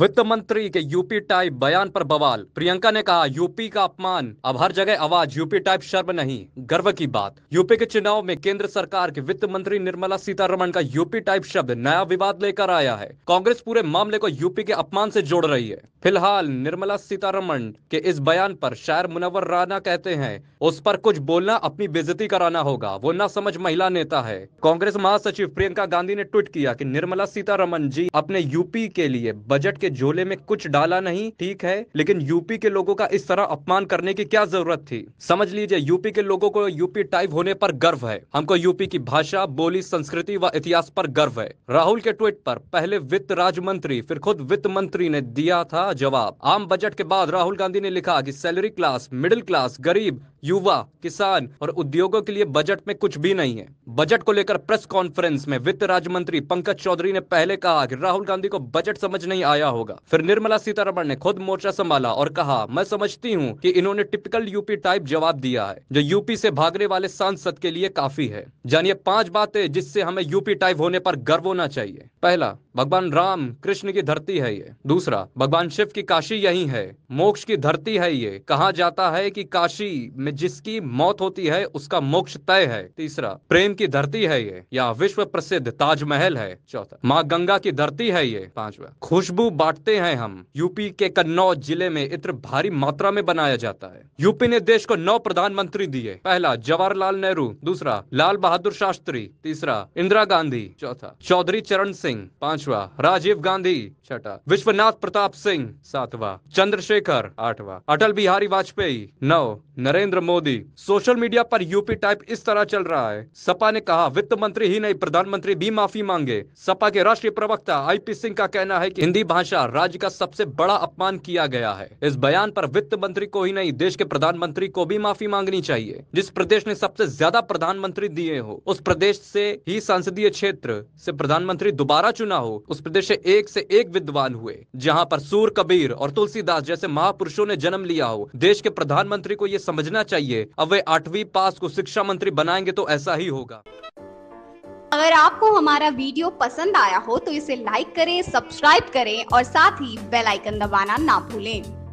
वित्त मंत्री के यूपी टाइप बयान पर बवाल प्रियंका ने कहा यूपी का अपमान अब हर जगह आवाज यूपी टाइप शर्म नहीं गर्व की बात यूपी के चुनाव में केंद्र सरकार के वित्त मंत्री निर्मला सीतारमण का यूपी टाइप शब्द नया विवाद लेकर आया है कांग्रेस पूरे मामले को यूपी के अपमान से जोड़ रही है फिलहाल निर्मला सीतारमण के इस बयान पर शायर मुनवर राना कहते हैं उस पर कुछ बोलना अपनी बेजती कराना होगा वो ना समझ महिला नेता है कांग्रेस महासचिव प्रियंका गांधी ने ट्वीट किया की निर्मला सीतारमण जी अपने यूपी के लिए बजट के के झोले में कुछ डाला नहीं ठीक है लेकिन यूपी के लोगों का इस तरह अपमान करने की क्या जरूरत थी समझ लीजिए यूपी के लोगों को यूपी टाइप होने पर गर्व है हमको यूपी की भाषा बोली संस्कृति व इतिहास पर गर्व है राहुल के ट्वीट पर पहले वित्त राज्य मंत्री फिर खुद वित्त मंत्री ने दिया था जवाब आम बजट के बाद राहुल गांधी ने लिखा की सैलरी क्लास मिडिल क्लास गरीब युवा किसान और उद्योगों के लिए बजट में कुछ भी नहीं है बजट को लेकर प्रेस कॉन्फ्रेंस में वित्त राज्य मंत्री पंकज चौधरी ने पहले कहा कि राहुल गांधी को बजट समझ नहीं आया होगा फिर निर्मला सीतारमण ने खुद मोर्चा संभाला और कहा मैं समझती हूँ की इन्होंने टिपिकल यूपी टाइप जवाब दिया है जो यूपी ऐसी भागने वाले सांसद के लिए काफी है जानिए पांच बातें जिससे हमें यूपी टाइप होने पर गर्व होना चाहिए पहला भगवान राम कृष्ण की धरती है ये दूसरा भगवान शिव की काशी यही है मोक्ष की धरती है ये कहा जाता है कि काशी में जिसकी मौत होती है उसका मोक्ष तय है तीसरा प्रेम की धरती है ये या विश्व प्रसिद्ध ताजमहल है चौथा माँ गंगा की धरती है ये पांचवा खुशबू बांटते हैं हम यूपी के कन्नौज जिले में इत्र भारी मात्रा में बनाया जाता है यूपी ने देश को नौ प्रधानमंत्री दिए पहला जवाहरलाल नेहरू दूसरा लाल बहादुर शास्त्री तीसरा इंदिरा गांधी चौथा चौधरी चरण सिंह पांचवा राजीव गांधी छठा विश्वनाथ प्रताप सिंह सातवा चंद्रशेखर आठवा अटल बिहारी वाजपेयी नौ नरेंद्र मोदी सोशल मीडिया पर यूपी टाइप इस तरह चल रहा है सपा ने कहा वित्त मंत्री ही नहीं प्रधानमंत्री भी माफी मांगे सपा के राष्ट्रीय प्रवक्ता आईपी सिंह का कहना है कि हिंदी भाषा राज्य का सबसे बड़ा अपमान किया गया है इस बयान पर वित्त मंत्री को ही नहीं देश के प्रधानमंत्री को भी माफी मांगनी चाहिए जिस प्रदेश ने सबसे ज्यादा प्रधानमंत्री दिए हो उस प्रदेश से ही संसदीय क्षेत्र से प्रधानमंत्री दोबारा चुना हो उस प्रदेश से एक से एक विद्वान हुए जहाँ पर सूर कबीर और तुलसीदास जैसे महापुरुषों ने जन्म लिया हो देश के प्रधानमंत्री को ये समझना चाहिए अब वे आठवीं पास को शिक्षा मंत्री बनाएंगे तो ऐसा ही होगा अगर आपको हमारा वीडियो पसंद आया हो तो इसे लाइक करें सब्सक्राइब करें और साथ ही बेल आइकन दबाना ना भूलें